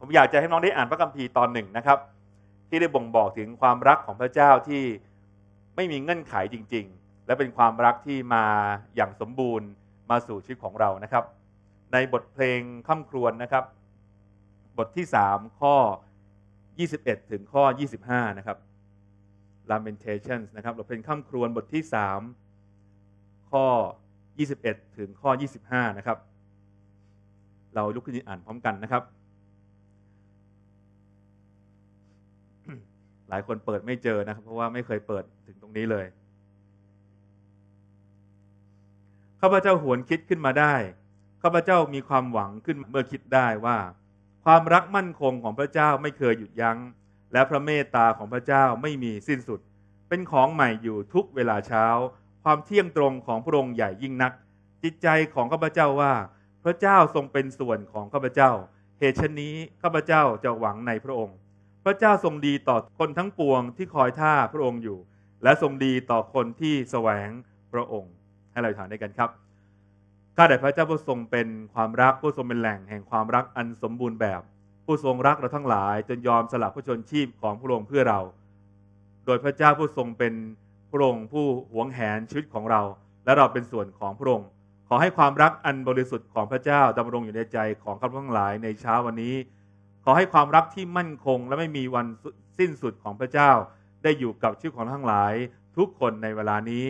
ผมอยากจะให้น้องได้อ่านพระคัมภีร์ตอนหนึ่งนะครับ ที่ได้บ่งบอกถึงความรักของพระเจ้าที่ไม่มีเงื่อนไขจริงๆ และเป็นความรักที่มาอย่างสมบูรณ์มาสู่ชีวิตของเรานะครับ ในบทเพลงค่าครวนนะครับ บทที่ 3ข้อ21ถึงข้อ25นะครับ Lamentations นะครับบทเพลงข้าครวนบทที่ 3ข้อ21ถึงข้อ25นะครับ เราลุกขึ้นอ่านพร้อมกันนะครับลายคนเปิดไม่เจอนะครับเพราะว่าไม่เคยเปิดถึงตรงนี้เลยข้าพเจ้าหวนคิดขึ้นมาได้ข้าพเจ้ามีความหวังขึ้นเมื่อคิดได้ว่า ความรักมั่นคงของพระเจ้าไม่เคยหยุดยัง้ง และพระเมตตาของพระเจ้าไม่มีสิ้นสุด เป็นของใหม่อยู่ทุกเวลาเช้า ความเที่ยงตรงของพระองค์ใหญ่ยิ่งนัก จิตใจของข้าพเจ้าว่า พระเจ้าทรงเป็นส่วนของข้าพเจ้า เหตุชนนี้ข้าพเจ้าจะหวังในพระองค์พระเจ้าทรงดีต่อคนทั้งปวงที่คอยท่าพระองค์อยู่ และทรงดีต่อคนที่แสวงพระองค์ ให้เราถามด้วยกันครับข้าแต่พระเจ้าผู้ทรงเป็นความรักผู้ทรงเป็นแหล่งแห่งความรักอันสมบูรณ์แบบ ผู้ทรงรักเราทั้งหลาย จนยอมสละพระชนชีพของพระองค์เพื่อเรา โดยพระเจ้าผู้ทรงเป็นพระองค์ผู้หวงแหนชีวิตของเรา และเราเป็นส่วนของพระองค์ ขอให้ความรักอันบริสุทธิ์ของพระเจ้าดำรงอยู่ในใจของข้าพเจ้าทั้งหลายในเช้าวันนี้ขอให้ความรักที่มั่นคงและไม่มีวันสิ้นสุดของพระเจ้า ได้อยู่กับชีวิตของทั้งหลาย ทุกคนในเวลานี้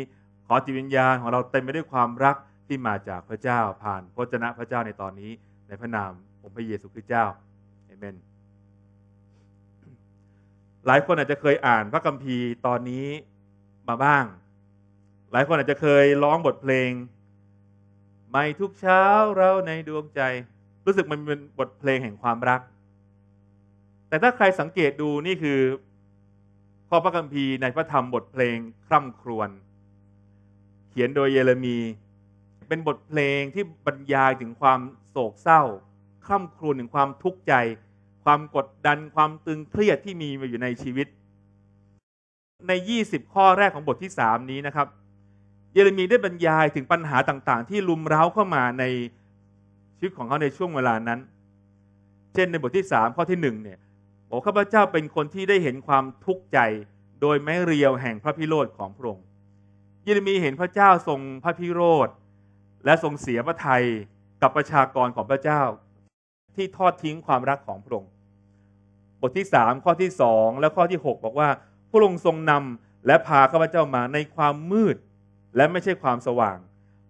ขอจิตวิญญาณของเราเต็มไปด้วยความรักที่มาจากพระเจ้าผ่านพระชนะพระเจ้าในตอนนี้ ในพระนามของพระเยซูคริสต์เจ้าเอเมนหลายคนอาจจะเคยอ่านพระคัมภีร์ตอนนี้มาบ้าง หลายคนอาจจะเคยร้องบทเพลงไม่ทุกเช้าเราในดวงใจ รู้สึกมันเป็นบทเพลงแห่งความรักแต่ถ้าใครสังเกตดูนี่คือ ข้อพระคัมภีร์ในพระธรรมบทเพลงคร่ำครวญเขียนโดยเยเรมีเป็นบทเพลงที่บรรยายถึงความโศกเศร้าคร่ำครวญถึงความทุกข์ใจความกดดันความตึงเครียดที่มีมาอยู่ในชีวิต ใน 20 ข้อแรกของบทที่ 3 นี้นะครับ เยเรมีได้บรรยายถึงปัญหาต่างๆ ที่ลุมเร้าเข้ามาในชีวิตของเขาในช่วงเวลานั้น เช่น ในบทที่ 3 ข้อที่ 1 เนี่ยบอกข้าพเจ้าเป็นคนที่ได้เห็นความทุกข์ใจโดยไม้เรียวแห่งพระพิโรธของพระองค์ยิเรมีเห็นพระเจ้าทรงพระพิโรธและทรงเสียพระทัยกับประชากรของพระเจ้าที่ทอดทิ้งความรักของพระองค์บทที่สามข้อที่สองและข้อที่หกบอกว่า พระองค์ทรงนำและพาข้าพเจ้ามาในความมืด และไม่ใช่ความสว่าง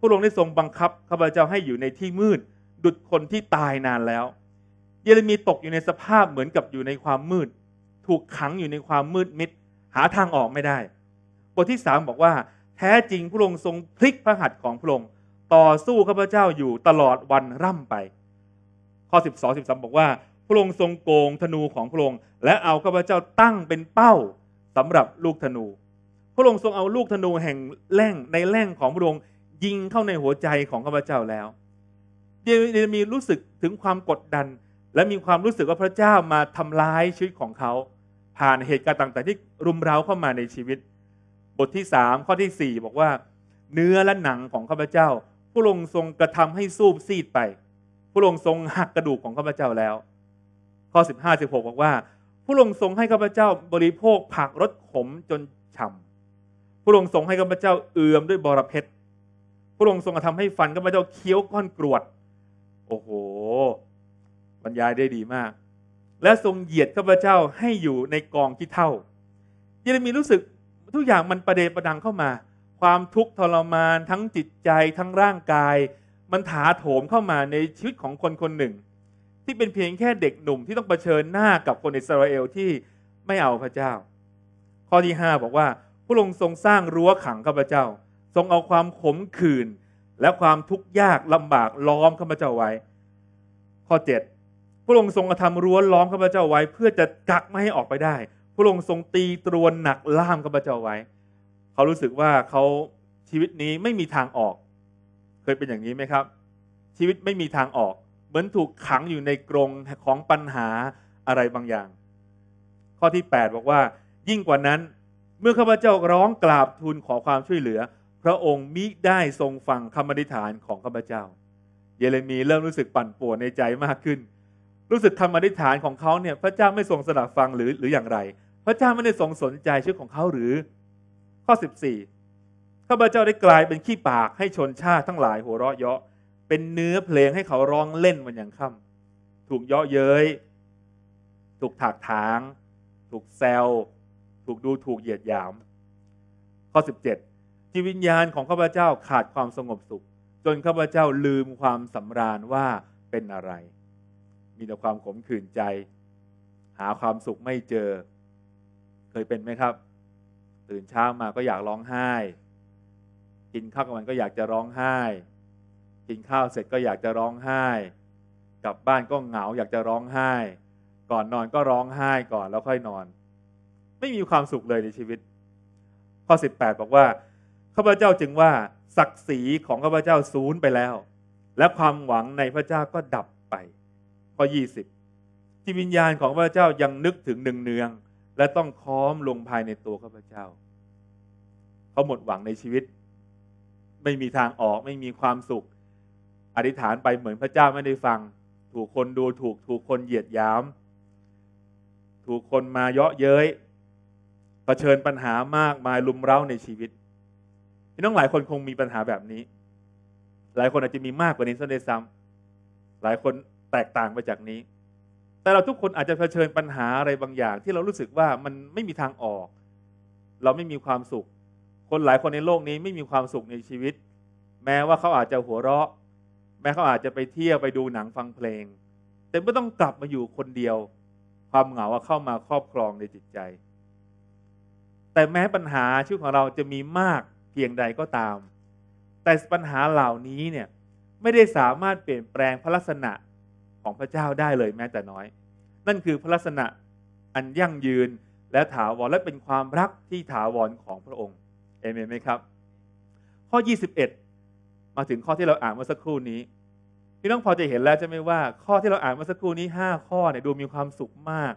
พระองค์ได้ทรงบังคับข้าพเจ้าให้อยู่ในที่มืด ดุดคนที่ตายนานแล้วเยเรมีตกอยู่ในสภาพเหมือนกับอยู่ในความมืด ถูกขังอยู่ในความมืดมิดหาทางออกไม่ได้บทที่สามบอกว่า แท้จริงพระองค์ทรงพลิกพระหัตถ์ของพระองค์ต่อสู้ข้าพเจ้าอยู่ตลอดวันร่ำไป ข้อ12สิบอกว่า พระองค์ทรงโกงธนูของพระองค์และเอาข้าพเจ้าตั้งเป็นเป้าสำหรับลูกธนู พระองค์ทรงเอาลูกธนูแห่งแล่งในแล่งของพระองค์ยิงเข้าในหัวใจของข้าพเจ้าแล้วเยเรมีรู้สึกถึงความกดดันและมีความรู้สึกว่าพระเจ้ามาทำร้ายชีวิตของเขา ผ่านเหตุการณ์ต่าง ๆ ที่รุมเร้าเข้ามาในชีวิต บทที่สามข้อที่สี่บอกว่า เนื้อและหนังของข้าพเจ้า ผู้ลงทรงกระทำให้สูบซีดไป ผู้ลงทรงหักกระดูกของข้าพเจ้าแล้ว ข้อสิบห้าสิบหกบอกว่า ผู้ลงทรงให้ข้าพเจ้าบริโภคผักรสขมจนฉ่ำผู้ลงทรงให้ข้าพเจ้าเอื่อมด้วยบรเพชรผู้ลงทรงกระทำให้ฟันข้าพเจ้าเคี้ยวก้อนกรวด โอ้โหบรรยายได้ดีมาก และทรงเหยียดข้าพเจ้าให้อยู่ในกองที่เท่าเยเรมีรู้สึกทุกอย่างมันประเดประดังเข้ามา ความทุกข์ทรมานทั้งจิตใจทั้งร่างกาย มันถาโถมเข้ามาในชีวิตของคนคนหนึ่ง ที่เป็นเพียงแค่เด็กหนุ่มที่ต้องเผชิญหน้ากับคนอิสราเอลที่ไม่เอาพระเจ้า ข้อที่ 5 บอกว่าพระองค์ทรงสร้างรั้วขังข้าพเจ้า ทรงเอาความขมขื่นและความทุกข์ยากลำบากล้อมข้าพเจ้าไว้ ข้อ7พระองค์ทรงกระทำรั้วล้อมข้าพเจ้าไว้ เพื่อจะกักไม่ให้ออกไปได้พระองค์ทรงตีตรวนหนักล่ามข้าพเจ้าไว้ เขารู้สึกว่าเขาชีวิตนี้ไม่มีทางออก เคยเป็นอย่างนี้ไหมครับ ชีวิตไม่มีทางออกเหมือนถูกขังอยู่ในกรงของปัญหาอะไรบางอย่าง ข้อที่8บอกว่ายิ่งกว่านั้นเมื่อข้าพเจ้าร้องกราบทูลขอความช่วยเหลือ พระองค์มิได้ทรงฟังคำอธิษฐานของข้าพเจ้า เยเรมีเริ่มรู้สึกปั่นป่วนในใจมากขึ้นรู้สึกทำอธิษฐานของเขาเนี่ย พระเจ้าไม่ทรงสดับฟังหรือหรืออย่างไร พระเจ้าไม่ได้ทรงสนใจชื่อของเขาหรือ ข้อ 14 ข้าพเจ้าได้กลายเป็นขี้ปากให้ชนชาติทั้งหลาย หัวเราะเยาะเป็นเนื้อเพลงให้เขาร้องเล่นวันอย่างค่ำถูกเยาะเย้ย ถูกถากถาง ถูกแซวถูกดูถูกเหยียดหยาม ข้อ 17จิตวิญญาณของข้าพเจ้าขาดความสงบสุข จนข้าพเจ้าลืมความสำราญว่าเป็นอะไรมีแต่ความขมขื่นใจ หาความสุขไม่เจอ เคยเป็นไหมครับ ตื่นเช้ามาก็อยากร้องไห้ กินข้าวกันก็อยากจะร้องไห้ กินข้าวเสร็จก็อยากจะร้องไห้กลับบ้านก็เหงาอยากจะร้องไห้ ก่อนนอนก็ร้องไห้ก่อนแล้วค่อยนอน ไม่มีความสุขเลยในชีวิต ข้อ18บอกว่าข้าพเจ้าจึงว่า ศักดิ์ศรีของข้าพเจ้าสูญไปแล้ว และความหวังในพระเจ้าก็ดับไปข้อ20ทิ่วิญญาณของพระเจ้ายังนึกถึงหนึ่งเนือง และต้องค้อมลงภายในตัวข้าพเจ้าเขาหมดหวังในชีวิต ไม่มีทางออกไม่มีความสุขอธิษฐานไปเหมือนพระเจ้าไม่ได้ฟัง ถูกคนดูถูกถูกคนเหยียดหยาม ถูกคนมาเยาะเย้ยเผชิญปัญหามากมายลุมเร้าในชีวิตพี่น้องหลายคนคงมีปัญหาแบบนี้ หลายคนอาจจะมีมากกว่านี้ซะด้วยซ้ำหลายคนแตกต่างไปจากนี้ แต่เราทุกคนอาจจะเผชิญปัญหาอะไรบางอย่างที่เรารู้สึกว่ามันไม่มีทางออก เราไม่มีความสุข คนหลายคนในโลกนี้ไม่มีความสุขในชีวิต แม้ว่าเขาอาจจะหัวเราะ แม้เขาอาจจะไปเที่ยวไปดูหนังฟังเพลง แต่ไม่ต้องกลับมาอยู่คนเดียว ความเหงาเข้ามาครอบครองในจิตใจ แต่แม้ปัญหาชีวิตของเราจะมีมากเพียงใดก็ตาม แต่ปัญหาเหล่านี้เนี่ยไม่ได้สามารถเปลี่ยนแปลงพลักษณะของพระเจ้าได้เลยแม้แต่น้อย นั่นคือพระลักษณะอันยั่งยืนและถาวรและเป็นความรักที่ถาวรของพระองค์เอเมนไหมครับ ข้อ 21 มาถึงข้อที่เราอ่านเมื่อสักครู่นี้ พี่น้องพอจะเห็นแล้วใช่ไหมว่า ข้อที่เราอ่านเมื่อสักครู่นี้5ข้อเนี่ยดูมีความสุขมาก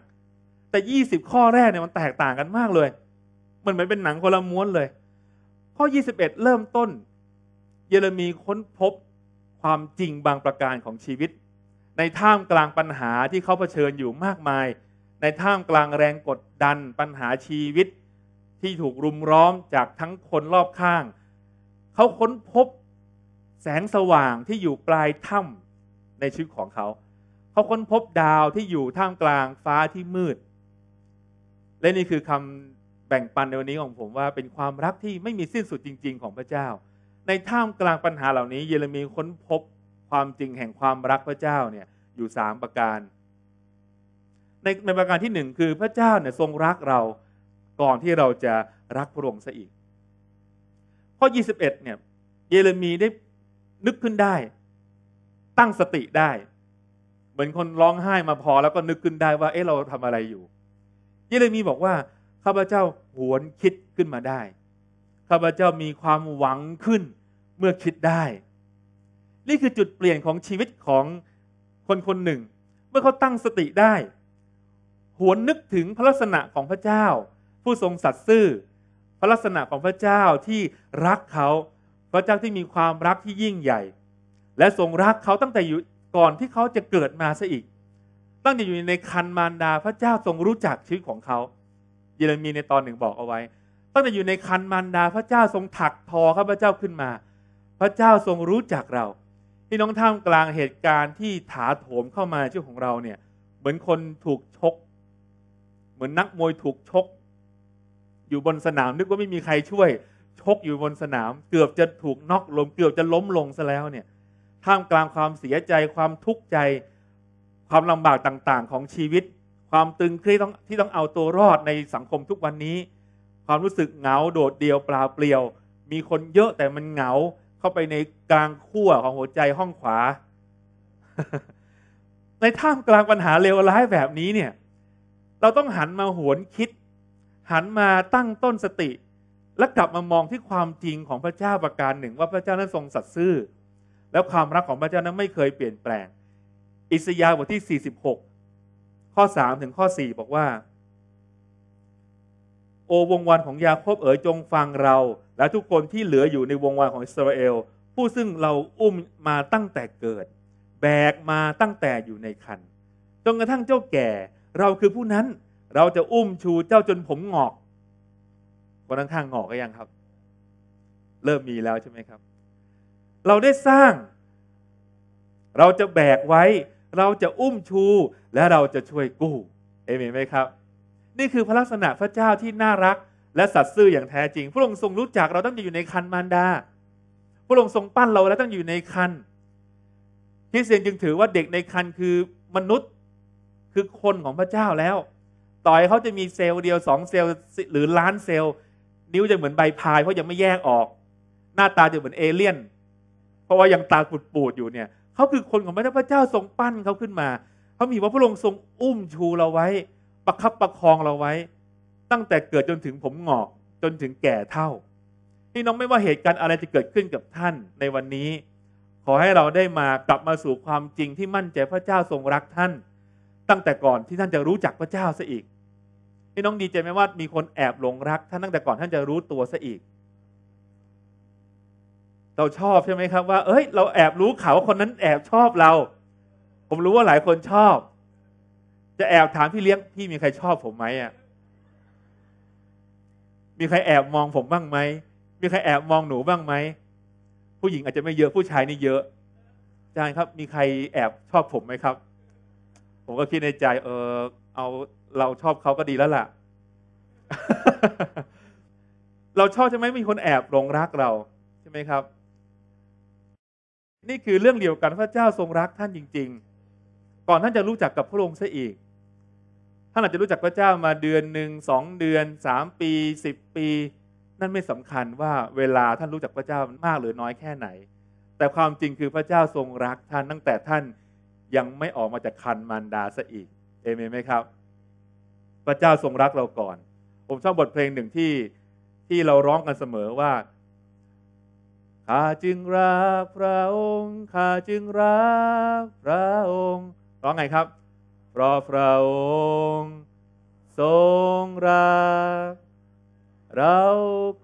แต่ 20 ข้อแรกเนี่ยมันแตกต่างกันมากเลย มันเหมือนเป็นหนังคนละม้วนเลย ข้อ21เริ่มต้น เยเรมีค้นพบความจริงบางประการของชีวิตในท่ามกลางปัญหาที่เขาเผชิญอยู่มากมาย ในท่ามกลางแรงกดดันปัญหาชีวิตที่ถูกรุมร้อมจากทั้งคนรอบข้าง เขาค้นพบแสงสว่างที่อยู่ปลายถ้ำในชีวิตของเขา เขาค้นพบดาวที่อยู่ท่ามกลางฟ้าที่มืด และนี่คือคำแบ่งปันในวันนี้ของผมว่าเป็นความรักที่ไม่มีสิ้นสุดจริง ๆ ของพระเจ้า ในท่ามกลางปัญหาเหล่านี้ เยเรมีค้นพบความจริงแห่งความรักพระเจ้าเนี่ยอยู่สามประการในในประการที่หนึ่งคือพระเจ้าเนี่ยทรงรักเราก่อนที่เราจะรักพระองค์ซะอีกข้อ21เนี่ย เยเรมีได้นึกขึ้นได้ ตั้งสติได้เหมือนคนร้องไห้มาพอแล้วก็นึกขึ้นได้ว่าเอ๊ะเราทำอะไรอยู่ เยเรมีบอกว่าข้าพเจ้าหวนคิดขึ้นมาได้ข้าพเจ้ามีความหวังขึ้นเมื่อคิดได้นี่คือจุดเปลี่ยนของชีวิตของคนคนหนึ่ง เมื่อเขาตั้งสติได้ หวนนึกถึงพระลักษณะของพระเจ้า ผู้ทรงสัตย์ซื่อพระลักษณะของพระเจ้าที่รักเขาพระเจ้าที่มีความรักที่ยิ่งใหญ่ และทรงรักเขาตั้งแต่อยู่ก่อนที่เขาจะเกิดมาซะอีก ตั้งแต่อยู่ในคันมารดาพระเจ้าทรงรู้จักชีวิตของเขา เยเรมีในตอนหนึ่งบอกเอาไว้ ตั้งแต่อยู่ในคันมารดาพระเจ้าทรงถักทอข้าพระเจ้าขึ้นมา พระเจ้าทรงรู้จักเราพี่น้องท่ามกลางเหตุการณ์ที่ถาโถมเข้ามาชีวิตของเราเนี่ย เหมือนคนถูกชก เหมือนนักมวยถูกชก อยู่บนสนามนึกว่าไม่มีใครช่วย ชกอยู่บนสนาม เกือบจะถูกน็อกลมเกือบจะล้มลงซะแล้วเนี่ย ท่ามกลางความเสียใจความทุกข์ใจ ความลำบากต่างๆ ของชีวิต ความตึงเครียดที่ต้องเอาตัวรอดในสังคมทุกวันนี้ ความรู้สึกเหงาโดดเดี่ยวเปล่าเปลี่ยว มีคนเยอะแต่มันเหงาเข้าไปในกลางขั้วของหัวใจห้องขวา ในท่ามกลางปัญหาเลวร้ายแบบนี้เนี่ย เราต้องหันมาหวนคิด หันมาตั้งต้นสติ และกลับมามองที่ความจริงของพระเจ้าประการหนึ่งว่าพระเจ้านั้นทรงสัตย์ซื่อแล้วความรักของพระเจ้านั้นไม่เคยเปลี่ยนแปลง อิสยาห์บทที่ 46 ข้อ3ถึงข้อ4บอกว่า โอวงวันของยาคบเอ๋ยจงฟังเราและทุกคนที่เหลืออยู่ในวงวานของอิสราเอลผู้ซึ่งเราอุ้มมาตั้งแต่เกิดแบกมาตั้งแต่อยู่ในคันจนกระทั่งเจ้าแก่ เราคือผู้นั้นเราจะอุ้มชูเจ้าจนผมงอกคนข้างๆงอกก็ยังครับ เริ่มมีแล้วใช่ไหมครับ เราได้สร้าง เราจะแบกไว้ เราจะอุ้มชูและเราจะช่วยกู้เอเมนไหมครับ นี่คือพระลักษณะพระเจ้าที่น่ารักและสัตย์ซื่ออย่างแท้จริงพระองค์ทรงรู้จักเราตั้งแต่อยู่ในคันมารดาพระองค์ทรงปั้นเราแล้วตั้งอยู่ในคันคริสเตียนจึงถือว่าเด็กในคัน คือมนุษย์คือคนของพระเจ้าแล้ว ต่อยเขาจะมีเซลล์เดียวสองเซลล์หรือล้านเซลล์นิ้วจะเหมือนใบพายเพราะยังไม่แยกออก หน้าตาจะเหมือนเอเลี่ยน เพราะว่ายังตาปูดๆอยู่เนี่ยเขาคือคนของพระเจ้าพระเจ้าทรงปั้นเขาขึ้นมาเขามีว่าพระองค์ทรงอุ้มชูเราไว้ ประคับประคองเราไว้ตั้งแต่เกิดจนถึงผมหงอกจนถึงแก่เท่าพี่น้องไม่ว่าเหตุการณ์อะไรจะเกิดขึ้นกับท่านในวันนี้ ขอให้เราได้มากลับมาสู่ความจริงที่มั่นใจพระเจ้าทรงรักท่าน ตั้งแต่ก่อนที่ท่านจะรู้จักพระเจ้าซะอีก พี่น้องดีใจไหมว่ามีคนแอบหลงรักท่านตั้งแต่ก่อน ท่านจะรู้ตัวซะอีก เราชอบใช่ไหมครับว่าเอ้ย เราแอบรู้เขาคนนั้นแอบชอบเรา ผมรู้ว่าหลายคนชอบ จะแอบถามพี่เลี้ยงพี่มีใครชอบผมไหมอ่ะมีใครแอบมองผมบ้างไหม มีใครแอบมองหนูบ้างไหม ผู้หญิงอาจจะไม่เยอะผู้ชายนี่เยอะ ใช่ครับ มีใครแอบชอบผมไหมครับ ผมก็คิดในใจ เออ เอาเราชอบเขาก็ดีแล้วล่ะ เราชอบใช่ไหมมีคนแอบหลงรักเราใช่ไหมครับ นี่คือเรื่องเดียวกันพระเจ้าทรงรักท่านจริงๆ ก่อนท่านจะรู้จักกับพระองค์ซะอีกท่านอาจจะรู้จักพระเจ้ามาเดือนหนึ่งสองเดือนสามปีสิบปี นั่นไม่สำคัญว่า เวลาท่านรู้จักพระเจ้ามากหรือน้อยแค่ไหน แต่ความจริงคือพระเจ้าทรงรักท่านตั้งแต่ท่านยังไม่ออกมาจากคันมารดาซะอีก เอเมนไหมครับ พระเจ้าทรงรักเราก่อน ผมชอบบทเพลงหนึ่งที่ที่เราร้องกันเสมอว่าข้าจึงรักพระองค์ข้าจึงรักพระองค์ร้องไงครับเพราะพระองค์ทรงรักเรา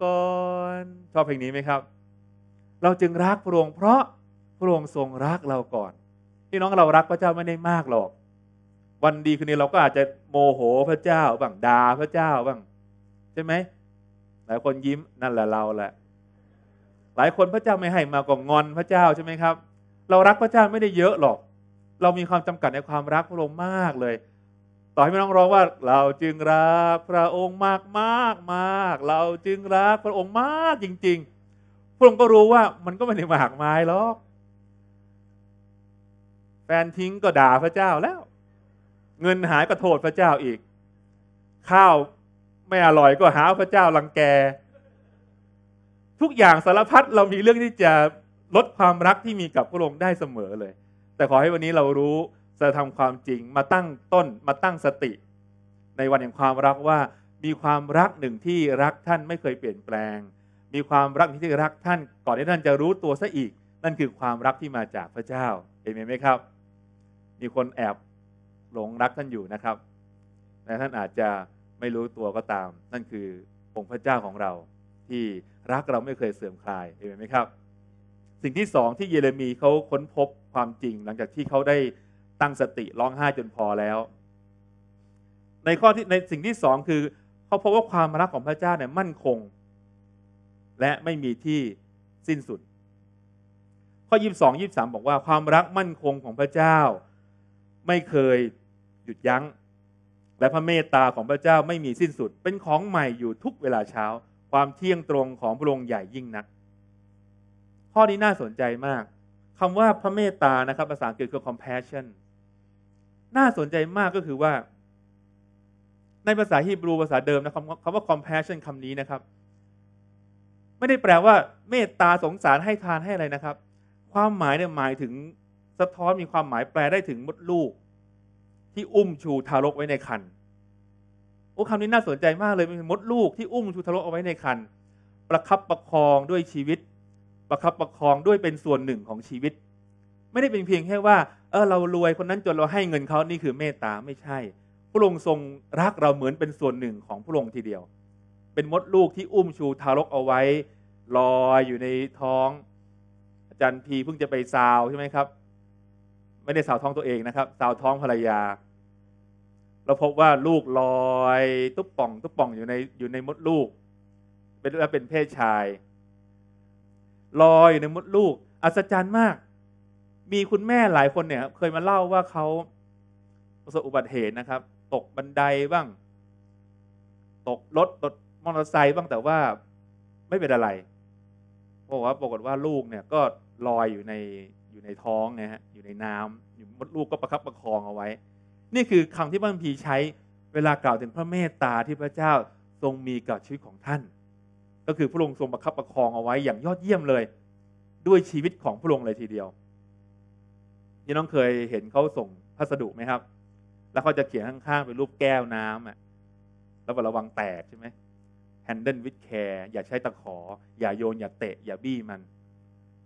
ก่อน ชอบเพลงนี้ไหมครับ เราจึงรักพระองค์เพราะพระองค์ทรงรักเราก่อนพี่น้องเรารักพระเจ้าไม่ได้มากหรอก วันดีคืนนี้เราก็อาจจะโมโหพระเจ้าบ้างด่าพระเจ้าบ้าง ใช่ไหมหลายคนยิ้มนั่นแหละเราแหละ หลายคนพระเจ้าไม่ให้มาก็งอนพระเจ้าใช่ไหมครับ เรารักพระเจ้าไม่ได้เยอะหรอกเรามีความจำกัดในความรักพระองค์มากเลย ต่อให้ไม่ต้องร้องว่า เราจึงรักพระองค์มากมากมาก เราจึงรักพระองค์มากจริง ๆ พระองค์ก็รู้ว่ามันก็ไม่ได้มากมายหรอก แฟนทิ้งก็ด่าพระเจ้าแล้ว เงินหายก็โทษพระเจ้าอีก ข้าวไม่อร่อยก็หาพระเจ้ารังแก ทุกอย่างสารพัดเรามีเรื่องที่จะลดความรักที่มีกับพระองค์ได้เสมอเลยแต่ขอให้วันนี้เรารู้จะทำความจริงมาตั้งต้นมาตั้งสติ ในวันแห่งความรักว่ามีความรักหนึ่งที่รักท่านไม่เคยเปลี่ยนแปลง มีความรักที่รักท่าน ก่อนที่ท่านจะรู้ตัวซะอีก นั่นคือความรักที่มาจากพระเจ้าเอเมนไหมครับ มีคนแอบหลงรักท่านอยู่นะครับแต่ท่านอาจจะไม่รู้ตัวก็ตาม นั่นคือองค์พระเจ้าของเรา ที่รักเราไม่เคยเสื่อมคลายเอเมนไหมครับ สิ่งที่สองที่เยเรมีเขาค้นพบความจริงหลังจากที่เขาได้ตั้งสติร้องไห้จนพอแล้ว ในข้อที่ในสิ่งที่สองคือเขาพบว่าความรักของพระเจ้าเนี่ยมั่นคง และไม่มีที่สิ้นสุด ข้อ22 23บอกว่า ความรักมั่นคงของพระเจ้า ไม่เคยหยุดยัง้ง และพระเมตตาของพระเจ้าไม่มีสิ้นสุด เป็นของใหม่อยู่ทุกเวลาเช้า ความเที่ยงตรงของพระองค์ใหญ่ยิ่งนัก ข้อนี้น่าสนใจมากคำว่าพระเมตตานะครับ ภาษาอังกฤษคือ compassion น่าสนใจมากก็คือว่า ในภาษาฮีบรูภาษาเดิมนะครับคำว่า compassion คำนี้นะครับ ไม่ได้แปลว่าเมตตาสงสารให้ทานให้อะไรนะครับ ความหมายเนี่ยหมายถึงสะท้อนมีความหมายแปลได้ถึงมดลูก ที่อุ้มชูทารกไว้ในครนโอ้คำนี้น่าสนใจมากเลยเป็นมดลูกที่อุ้มชูทารกเอาไว้ในครนประคับประคองด้วยชีวิตประคับประคองด้วยเป็นส่วนหนึ่งของชีวิต ไม่ได้เป็นเพียงแค่ว่า เออ เรารวย คนนั้นจนเราให้เงินเขานี่คือเมตตาไม่ใช่พระองค์ทรงรักเราเหมือนเป็นส่วนหนึ่งของพระองค์ทีเดียว เป็นมดลูกที่อุ้มชูทารกเอาไว้ลอยอยู่ในท้อง อาจารย์พีเพิ่งจะไปสาวใช่ไหมครับ ไม่ได้สาวท้องตัวเองนะครับ สาวท้องภรรยา เราพบว่าลูกลอย ตุ๊บป่องตุ๊บป่องอยู่ในอยู่ในมดลูก เป็นและเป็นเพศชายลอยในมดลูก อัศจรรย์มาก มีคุณแม่หลายคนเนี่ย เคยมาเล่าว่าเขาประสบอุบัติเหตุนะครับ ตกบันไดบ้าง ตกรถตกมอเตอร์ไซค์บ้าง แต่ว่าไม่เป็นอะไร เพราะว่าปรากฏว่าลูกเนี่ย ก็ลอยอยู่ในอยู่ในท้องนะฮะ อยู่ในน้ำอยู่มดลูกก็ประคับประคองเอาไว้ นี่คือคำที่พระคัีใช้เวลากล่าวถึงพระเมตตาที่พระเจ้าทรงมีกับชีวิตของท่านก็คือพระองค์ทรงประคับประคองเอาไว้อย่างยอดเยี่ยมเลย ด้วยชีวิตของพระองค์เลยทีเดียวนี่น้องเคยเห็นเขาส่งพัสดุไหมครับ แล้วเขาจะเขียนข้างๆ เป็นรูปแก้วน้ำอ่ะแล้วระวังแตกใช่ไหม handle with care อย่าใช้ตะขอ อย่าโยน อย่าเตะอย่าบี้มัน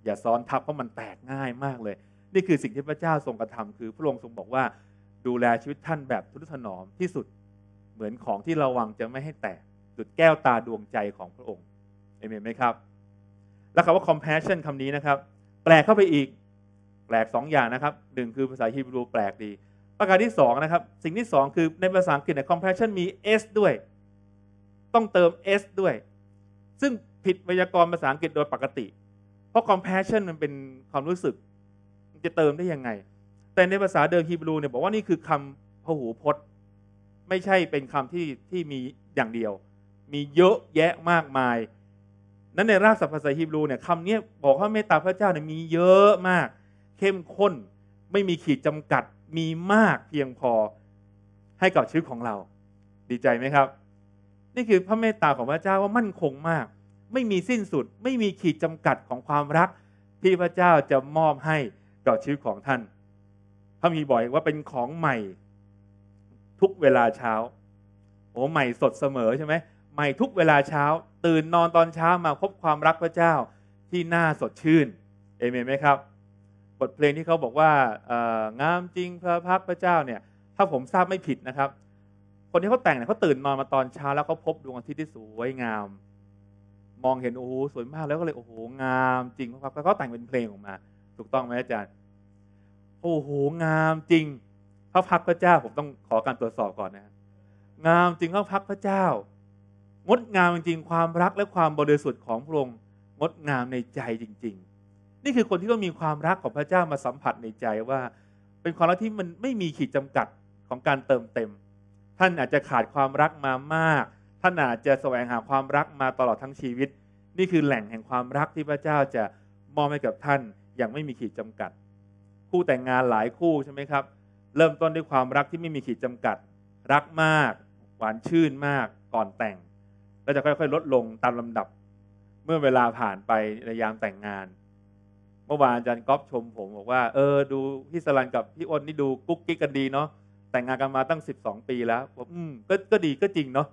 อย่าซ้อนทับเพราะมันแตกง่ายมากเลย นี่คือสิ่งที่พระเจ้าทรงกระทำคือพระองค์ทรงบอกว่า ดูแลชีวิตท่านแบบทุนถนอมที่สุด เหมือนของที่ระวังจะไม่ให้แตกดุดแก้วตาดวงใจของพระองค์เอเมนไหมครับ แล้วคำว่า compassion คำนี้นะครับ แปลกเข้าไปอีก แปลกสองอย่างนะครับ หนึ่งคือภาษาฮีบรู แปลกดี ประการที่สองนะครับ สิ่งที่สองคือในภาษาอังกฤษเนี่ย compassion มี s ด้วย ต้องเติม s ด้วย ซึ่งผิดไวยากรณ์ภาษาอังกฤษโดยปกติ เพราะ compassion มันเป็นความรู้สึก จะเติมได้ยังไง แต่ในภาษาเดิมฮีบรูเนี่ยบอกว่านี่คือคำพหูพจน์ ไม่ใช่เป็นคำที่ที่มีอย่างเดียว มีเยอะแยะมากมายนั้นในรากศัพท์ภาษาฮิบรูเนี่ยคำนี้บอกว่าเมตตาพระเจ้าเนี่ยมีเยอะมาก เข้มข้นไม่มีขีดจำกัด มีมากเพียงพอให้กับชีวิตของเรา ดีใจไหมครับ นี่คือพระเมตตาของพระเจ้าว่ามั่นคงมาก ไม่มีสิ้นสุด ไม่มีขีดจำกัดของความรักที่พระเจ้าจะมอบให้กับชีวิตของท่าน พระมีบอกว่าเป็นของใหม่ ทุกเวลาเช้า โอ้ใหม่สดเสมอใช่ไหมหม่ทุกเวลาเช้าตื่นนอนตอนเช้ามาพบความรักพระเจ้าที่น่าสดชื่น เอเมนไหมครับบทเพลงที่เขาบอกว่างามจริง พระพักพระเจ้าเนี่ย ถ้าผมทราบไม่ผิดนะครับ คนที่เขาแต่งเนี่ยเขาตื่นนอนมาตอนเช้าแล้วเขาพบดวงอาทิตย์ที่สวยงาม มองเห็นโอ้โหสวยมากแล้วก็เลยโอ้โหงามจริงครับแล้วก็แต่งเป็นเพลงออกมา ถูกต้องไหมอาจารย์โอ้โหงามจริงพระพักพระเจ้า ผมต้องขอการตรวจสอบก่อนนะ งามจริงพระพักพระเจ้างดงามจริงๆ ความรักและความบริสุทธิ์ของพระองค์งดงามในใจจริงๆ นี่คือคนที่ต้องมีความรักของพระเจ้ามาสัมผัสในใจว่า เป็นความรักที่มันไม่มีขีดจำกัดของการเติมเต็ม ท่านอาจจะขาดความรักมามาก ท่านอาจจะแสวงหาความรักมาตลอดทั้งชีวิต นี่คือแหล่งแห่งความรักที่พระเจ้าจะมอบให้กับท่านอย่างไม่มีขีดจำกัด คู่แต่งงานหลายคู่ใช่ไหมครับ เริ่มต้นด้วยความรักที่ไม่มีขีดจำกัด รักมากหวานชื่นมากก่อนแต่ง้วจะค่อยๆ ลดลงตามลำดับ เมื่อเวลาผ่านไปในยามแต่งงาน เมื่อวานอาจารย์ก๊อฟชม ผมบอกว่า เออดูพี่สลันกับพี่อ้นนี่ดูกุ๊กกิ๊กกันดีเนาะแต่งงานกันมาตั้ง 12 ปีแล้วผมอืมก็ก็ดีก็จริงเนาะ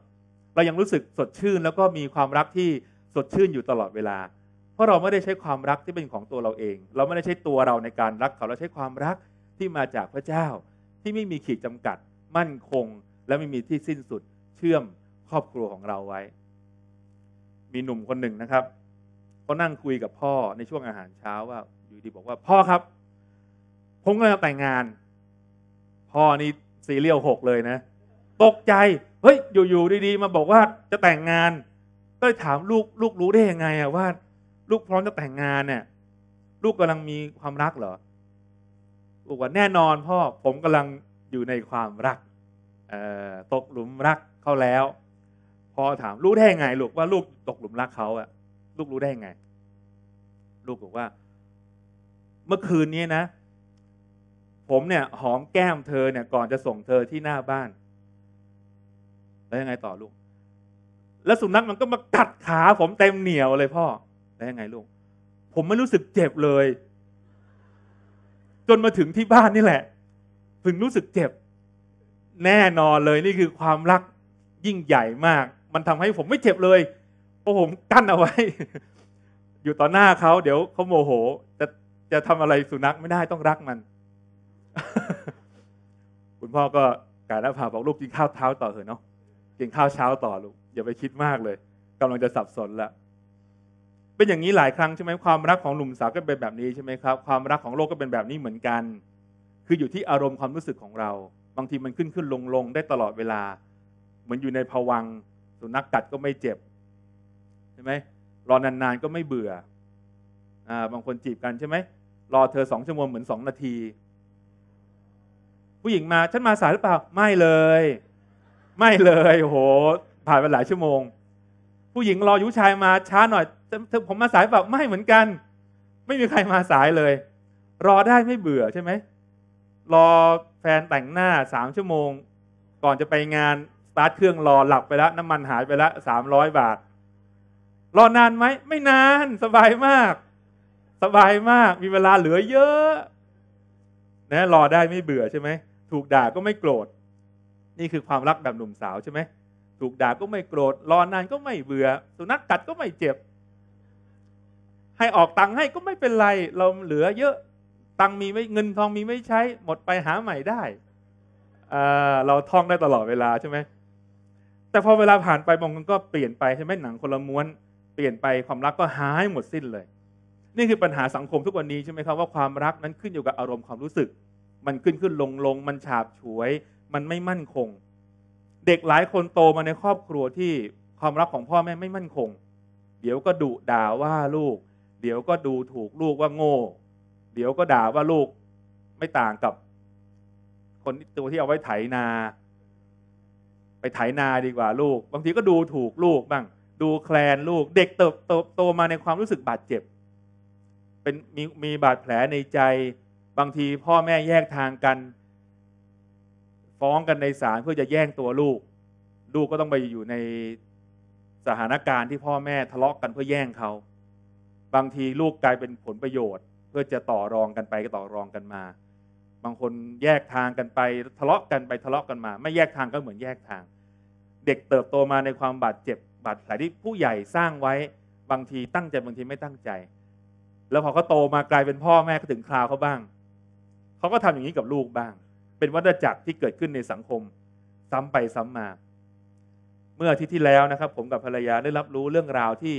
เรายังรู้สึกสดชื่นแล้วก็มีความรักที่สดชื่นอยู่ตลอดเวลา เพราะเราไม่ได้ใช้ความรักที่เป็นของตัวเราเอง เราไม่ได้ใช้ตัวเราในการรัก เขาเราใช้ความรักที่มาจากพระเจ้า ที่ไม่มีขีดจำกัดมั่นคงและไม่มีที่สิ้นสุดเชื่อมครอบครัวของเราไว้มีหนุ่มคนหนึ่งนะครับก็นั่งคุยกับพ่อในช่วงอาหารเช้าว่า อยู่ดีบอกว่า พ่อครับ ผมกำลังแต่งงานพ่อนี่ซีเรียลหกเลยนะตกใจ เฮ้ย อยู่ๆดีๆมาบอกว่าจะแต่งงาน ก็เลยถามลูกลูกรู้ได้ยังไงอะว่าลูกพร้อมจะแต่งงานเนี่ยลูกกำลังมีความรักเหรอลูกว่าแน่นอน พ่อผมกำลังอยู่ในความรักตกหลุมรักเข้าแล้วพ่อถามรู้ได้ยังไง ลูกว่า ลูกตกหลุมรักเขาอะลูกรู้ได้ยังไง ลูกบอกว่า เมื่อคืนนี้นะผมเนี่ย หอมแก้มเธอเนี่ยก่อนจะส่งเธอที่หน้าบ้าน แล้วยังไงต่อลูก แล้วสุนัขมันก็มากัดขาผมเต็มเหนียวเลยพ่อ แล้วยังไงลูก ผมไม่รู้สึกเจ็บเลย จนมาถึงที่บ้านนี่แหละถึงรู้สึกเจ็บ แน่นอนเลยนี่คือความรักยิ่งใหญ่มากมันทำให้ผมไม่เจ็บเลยเพราะผมกั้นเอาไว้ อยู่ต่อหน้าเขาเดี๋ยวเขาโมโห จะจะทำอะไรสุนัขไม่ได้ต้องรักมันคุณพ่อก็การนพาบอกลูกกินข้าวเท้า ต่อเถอะเนาะกินข้าวเช้าต่อลูกอย่าไปคิดมากเลย กำลังจะสับสนละเป็นอย่างนี้หลายครั้งใช่ไหมความรักของหนุ่มสาวก็เป็นแบบนี้ใช่ไหมครับความรักของโลกก็เป็นแบบนี้เหมือนกัน คืออยู่ที่อารมณ์ความรู้สึกของเรา บางทีมันขึ้นขึ้นลงลงได้ตลอดเวลา เหมือนอยู่ในภวังสุนัขกัดก็ไม่เจ็บ ใช่ไหมรอนานๆก็ไม่เบื่ออบางคนจีบกันใช่ไหมรอเธอสองชั่วโมงเหมือนสองนาที ผู้หญิงมา ฉันมาสายหรือเปล่าไม่เลย ไม่เลย โหผ่านไปหลายชั่วโมง ผู้หญิงรอยุชายมาช้าหน่อยเธอผมมาสายเปล่าไม่เหมือนกัน ไม่มีใครมาสายเลย รอได้ไม่เบื่อใช่ไหมรอแฟนแต่งหน้าสามชั่วโมง ก่อนจะไปงานตาร์ทเครื่องรอหลับไปแล้วน้ำมันหายไปแล้วสามร้อยบาทรอนานไหมไม่นานสบายมาก สบายมาก มีเวลาเหลือเยอะ นะรอได้ไม่เบื่อใช่ไหม ถูกด่าก็ไม่โกรธนี่คือความรักแบบหนุ่มสาวใช่ไหมถูกด่าก็ไม่โกรธรอนานก็ไม่เบื่อสุนัขกัดก็ไม่เจ็บ ให้ออกตังค์ให้ก็ไม่เป็นไร เราเหลือเยอะตังค์มีไม่เงินทองมีไม่ใช้ หมดไปหาใหม่ได้เราท่องได้ตลอดเวลาใช่ไหมแต่พอเวลาผ่านไปมองกันก็เปลี่ยนไปใช่ไหมหนังคนละม้วน เปลี่ยนไปความรักก็หายหมดสิ้นเลย นี่คือปัญหาสังคมทุกวันนี้ใช่ไหมครับว่าความรักนั้นขึ้นอยู่กับอารมณ์ความรู้สึก มันขึ้นขึ้นลงลงมันฉาบฉวย มันไม่มั่นคง เด็กหลายคนโตมาในครอบครัวที่ความรักของพ่อแม่ไม่มั่นคง เดี๋ยวก็ดุด่าว่าลูก เดี๋ยวก็ดูถูกลูกว่าโง่เดี๋ยวก็ด่าว่าลูกไม่ต่างกับ คนตัวที่เอาไว้ไถนาไปไถนาดีกว่าลูกบางทีก็ดูถูกลูกบ้าง ดูแคลนลูกเด็กเติบโตมาในความรู้สึกบาดเจ็บ เป็นมีมีบาดแผลในใจบางทีพ่อแม่แยกทางกัน ฟ้องกันในศาลเพื่อจะแย่งตัวลูก ลูกก็ต้องไปอยู่ในสถานการณ์ที่พ่อแม่ทะเลาะกกันเพื่อแย่งเขา บางทีลูกกลายเป็นผลประโยชน์ เพื่อจะต่อรองกันไปก็ต่อรองกันมา บางคนแยกทางกันไปทะเลาะกันไปทะเลาะกันมา ไม่แยกทางก็เหมือนแยกทางเด็กเติบโตมาในความบาดเจ็บบาดแผลที่ผู้ใหญ่สร้างไว้บางทีตั้งใจบางทีไม่ตั้งใจ แล้วพอเขาโตมากลายเป็นพ่อแม่ก็ถึงคราวเขาบ้างเขาก็ทำอย่างนี้กับลูกบ้าง เป็นวัฏจักรที่เกิดขึ้นในสังคม ซ้ำไปซ้ำมา เมื่ออาทิตย์ที่แล้วนะครับ ผมกับภรรยา ได้รับรู้เรื่องราวที่